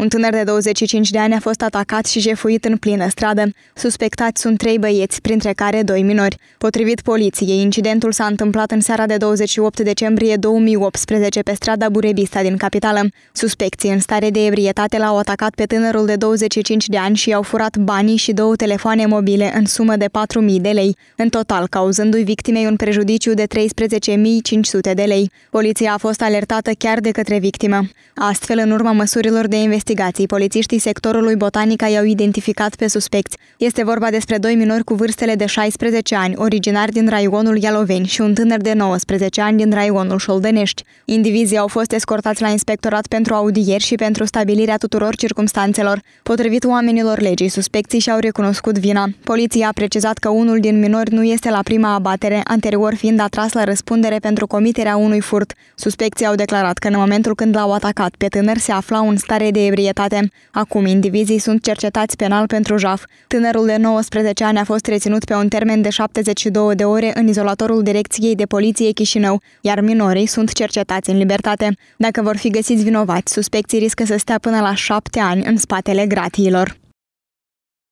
Un tânăr de 25 de ani a fost atacat și jefuit în plină stradă. Suspectați sunt trei băieți, printre care doi minori. Potrivit poliției, incidentul s-a întâmplat în seara de 28 decembrie 2018 pe strada Burebista din capitală. Suspecții în stare de ebrietate l-au atacat pe tânărul de 25 de ani și i-au furat banii și două telefoane mobile în sumă de 4.000 de lei, în total cauzându-i victimei un prejudiciu de 13.500 de lei. Poliția a fost alertată chiar de către victimă. Astfel, în urma măsurilor de investigație, investigații, polițiștii sectorului Botanica i-au identificat pe suspecți. Este vorba despre doi minori cu vârstele de 16 ani, originari din raionul Ialoveni și un tânăr de 19 ani din raionul Șoldănești. Indivizii au fost escortați la inspectorat pentru audieri și pentru stabilirea tuturor circumstanțelor. Potrivit oamenilor legii, suspecții și-au recunoscut vina. Poliția a precizat că unul din minori nu este la prima abatere, anterior fiind atras la răspundere pentru comiterea unui furt. Suspecții au declarat că în momentul când l-au atacat pe tânăr se afla în stare de ebritate notorietate. Acum indivizii sunt cercetați penal pentru jaf. Tânărul de 19 ani a fost reținut pe un termen de 72 de ore în izolatorul Direcției de Poliție Chișinău, iar minorii sunt cercetați în libertate. Dacă vor fi găsiți vinovați, suspecții riscă să stea până la șapte ani în spatele gratiilor.